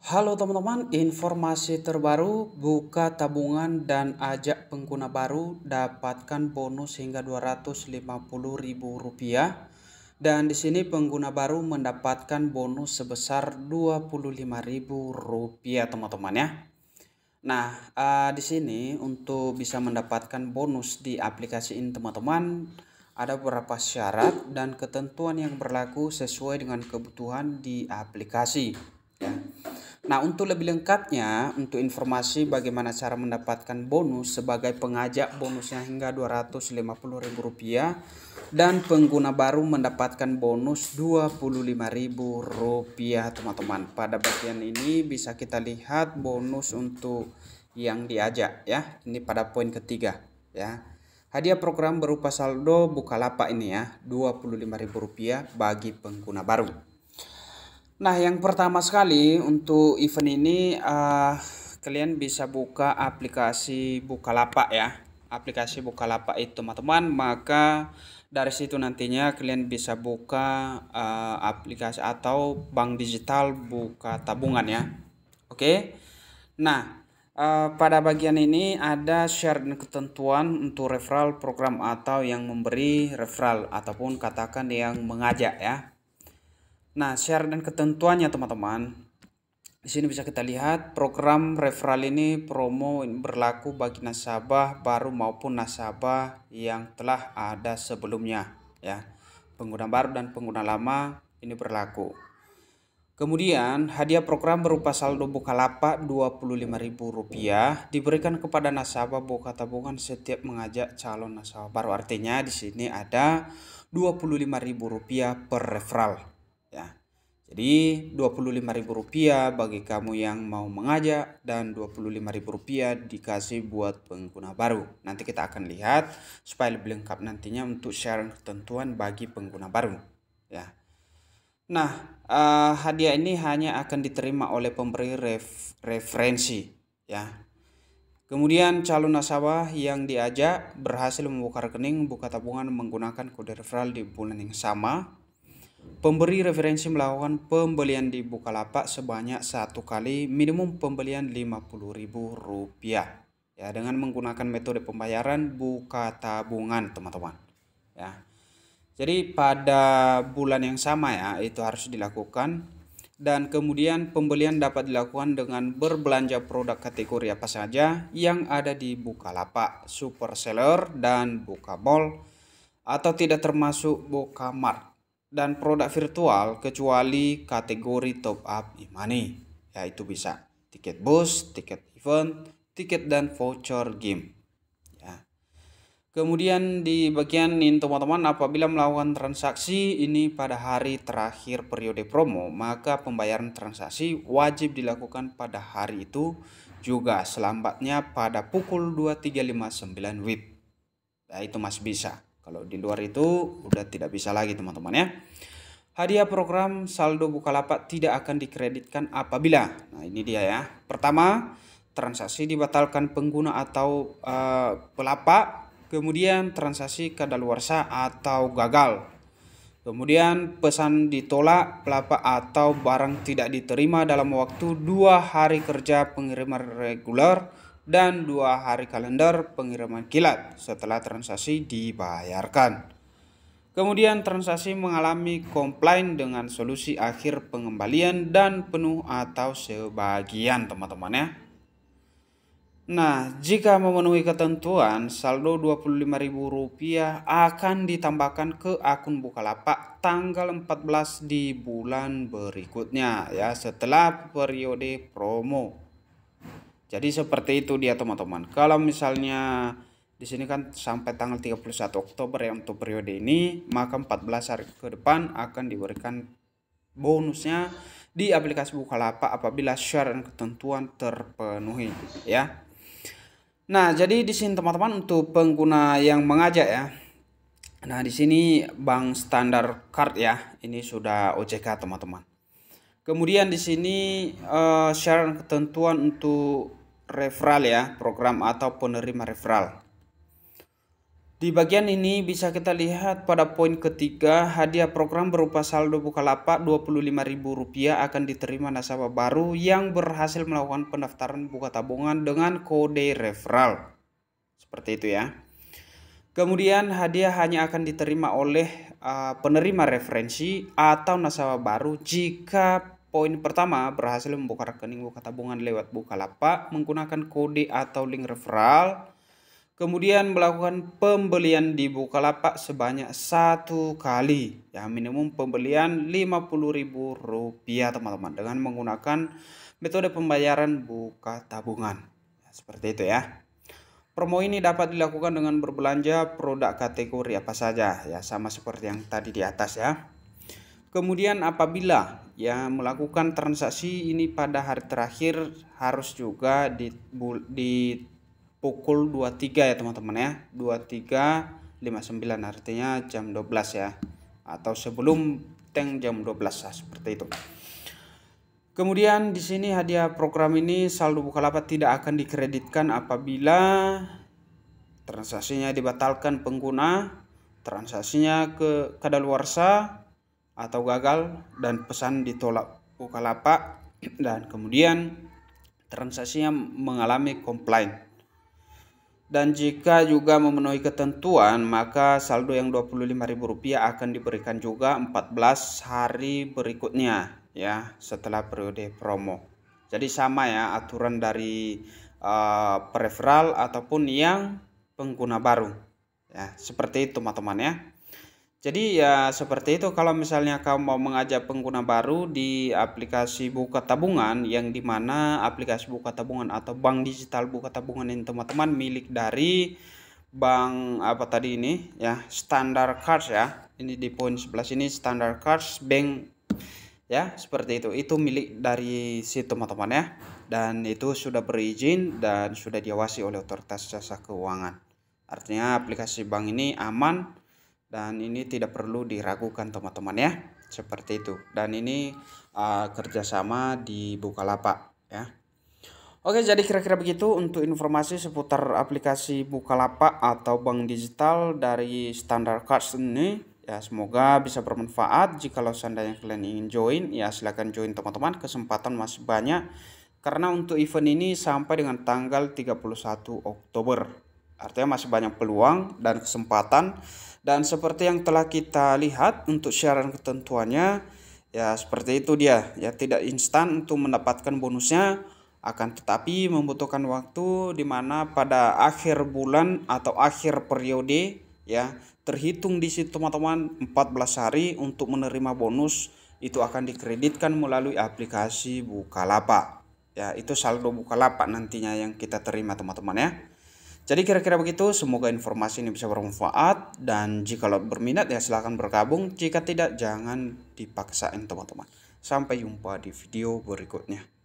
Halo teman-teman, informasi terbaru, buka tabungan dan ajak pengguna baru dapatkan bonus hingga Rp250.000 dan di sini pengguna baru mendapatkan bonus sebesar Rp25.000 teman-teman ya. Nah, uh, di sini untuk bisa mendapatkan bonus di aplikasi ini teman-teman ada beberapa syarat dan ketentuan yang berlaku sesuai dengan kebutuhan di aplikasi ya. Nah, untuk lebih lengkapnya, untuk informasi bagaimana cara mendapatkan bonus sebagai pengajak bonusnya hingga Rp250.000 dan pengguna baru mendapatkan bonus Rp25.000, teman-teman. Pada bagian ini bisa kita lihat bonus untuk yang diajak ya. Ini pada poin ketiga ya. Hadiah program berupa saldo Bukalapak ini ya, Rp25.000 bagi pengguna baru. Nah, yang pertama sekali untuk event ini uh, kalian bisa buka aplikasi Bukalapak ya. Aplikasi Bukalapak itu teman-teman, maka dari situ nantinya kalian bisa buka uh, aplikasi atau bank digital buka tabungan ya. Oke. Okay? Nah, uh, pada bagian ini ada share dan ketentuan untuk referral program atau yang memberi referral ataupun katakan yang mengajak ya. Nah, syarat dan ketentuannya teman-teman. Di sini bisa kita lihat program referral ini promo berlaku bagi nasabah baru maupun nasabah yang telah ada sebelumnya ya. Pengguna baru dan pengguna lama ini berlaku. Kemudian hadiah program berupa saldo Bukalapak Rp25.000 diberikan kepada nasabah Buka Tabungan setiap mengajak calon nasabah baru. Artinya di sini ada Rp25.000 per referral. Jadi Rp25.000 bagi kamu yang mau mengajak dan Rp25.000 dikasih buat pengguna baru. Nanti kita akan lihat supaya lebih lengkap nantinya untuk share ketentuan bagi pengguna baru. Ya. Nah, uh, hadiah ini hanya akan diterima oleh pemberi ref referensi, ya. Kemudian calon nasabah yang diajak berhasil membuka rekening buka tabungan menggunakan kode referral di bulan yang sama Pemberi referensi melakukan pembelian di Bukalapak sebanyak satu kali minimum pembelian Rp50.000 ya dengan menggunakan metode pembayaran buka tabungan teman-teman ya. Jadi pada bulan yang sama ya itu harus dilakukan dan kemudian pembelian dapat dilakukan dengan berbelanja produk kategori apa saja yang ada di Bukalapak, Superseller dan Bukamall atau tidak termasuk Bukamart dan produk virtual kecuali kategori top up e-money yaitu bisa tiket bus, tiket event, tiket dan voucher game. Ya. Kemudian di bagian ini teman-teman apabila melakukan transaksi ini pada hari terakhir periode promo maka pembayaran transaksi wajib dilakukan pada hari itu juga selambatnya pada pukul 23.59 WIB. Ya, itu masih bisa. Kalau di luar itu udah tidak bisa lagi teman-teman ya. Hadiah program saldo Bukalapak tidak akan dikreditkan apabila. Nah, ini dia ya. Pertama, transaksi dibatalkan pengguna atau uh, pelapak, kemudian transaksi kadaluarsa atau gagal. Kemudian pesan ditolak, pelapak atau barang tidak diterima dalam waktu dua hari kerja pengiriman reguler dan dua hari kalender pengiriman kilat setelah transaksi dibayarkan. Kemudian transaksi mengalami komplain dengan solusi akhir pengembalian dan penuh atau sebagian teman-teman ya. Nah, jika memenuhi ketentuan, saldo Rp25.000 akan ditambahkan ke akun Bukalapak tanggal 14 di bulan berikutnya ya setelah periode promo. Jadi seperti itu dia teman-teman. Kalau misalnya di sini kan sampai tanggal 31 Oktober ya untuk periode ini, maka 14 hari ke depan akan diberikan bonusnya di aplikasi Bukalapak apabila syarat dan ketentuan terpenuhi ya. Nah, jadi di sini teman-teman untuk pengguna yang mengajak ya. Nah, di sini bank standar card ya. Ini sudah OJK teman-teman. Kemudian di sini uh, eh, syarat ketentuan untuk referral ya, program atau penerima referral. Di bagian ini bisa kita lihat pada poin ketiga, hadiah program berupa saldo Bukalapak Rp25.000 akan diterima nasabah baru yang berhasil melakukan pendaftaran buka tabungan dengan kode referral. Seperti itu ya. Kemudian hadiah hanya akan diterima oleh uh, penerima referensi atau nasabah baru jika Poin pertama, berhasil membuka rekening buka tabungan lewat Bukalapak menggunakan kode atau link referral. Kemudian melakukan pembelian di Bukalapak sebanyak satu kali. Ya, minimum pembelian Rp50.000 teman-teman dengan menggunakan metode pembayaran buka tabungan. Ya, seperti itu ya. Promo ini dapat dilakukan dengan berbelanja produk kategori apa saja ya sama seperti yang tadi di atas ya. Kemudian apabila ya melakukan transaksi ini pada hari terakhir harus juga di, bu, di pukul 23 ya teman-teman ya. 23.59 artinya jam 12 ya atau sebelum teng jam 12 ya, ah, seperti itu. Kemudian di sini hadiah program ini saldo Bukalapak tidak akan dikreditkan apabila transaksinya dibatalkan pengguna, transaksinya ke kadaluarsa atau gagal dan pesan ditolak Bukalapak dan kemudian transaksinya mengalami komplain. Dan jika juga memenuhi ketentuan, maka saldo yang Rp25.000 akan diberikan juga 14 hari berikutnya ya setelah periode promo. Jadi sama ya aturan dari uh, eh, peripheral ataupun yang pengguna baru. Ya, seperti itu teman-teman ya. Jadi ya seperti itu kalau misalnya kamu mau mengajak pengguna baru di aplikasi buka tabungan yang dimana aplikasi buka tabungan atau bank digital buka tabungan ini teman-teman milik dari bank apa tadi ini ya standar cards ya ini di poin sebelah sini standar cards bank ya seperti itu itu milik dari si teman-teman ya dan itu sudah berizin dan sudah diawasi oleh otoritas jasa keuangan artinya aplikasi bank ini aman dan ini tidak perlu diragukan teman-teman ya seperti itu dan ini uh, kerjasama di Bukalapak ya Oke jadi kira-kira begitu untuk informasi seputar aplikasi Bukalapak atau bank digital dari standar Cards ini ya semoga bisa bermanfaat jika lo seandainya kalian ingin join ya silahkan join teman-teman kesempatan masih banyak karena untuk event ini sampai dengan tanggal 31 Oktober artinya masih banyak peluang dan kesempatan dan seperti yang telah kita lihat untuk syarat ketentuannya, ya seperti itu dia. Ya tidak instan untuk mendapatkan bonusnya, akan tetapi membutuhkan waktu di mana pada akhir bulan atau akhir periode ya terhitung di situ teman-teman 14 hari untuk menerima bonus itu akan dikreditkan melalui aplikasi Bukalapak. Ya, itu saldo Bukalapak nantinya yang kita terima teman-teman ya. Jadi kira-kira begitu, semoga informasi ini bisa bermanfaat dan jika lo berminat ya silahkan bergabung, jika tidak jangan dipaksain teman-teman. Sampai jumpa di video berikutnya.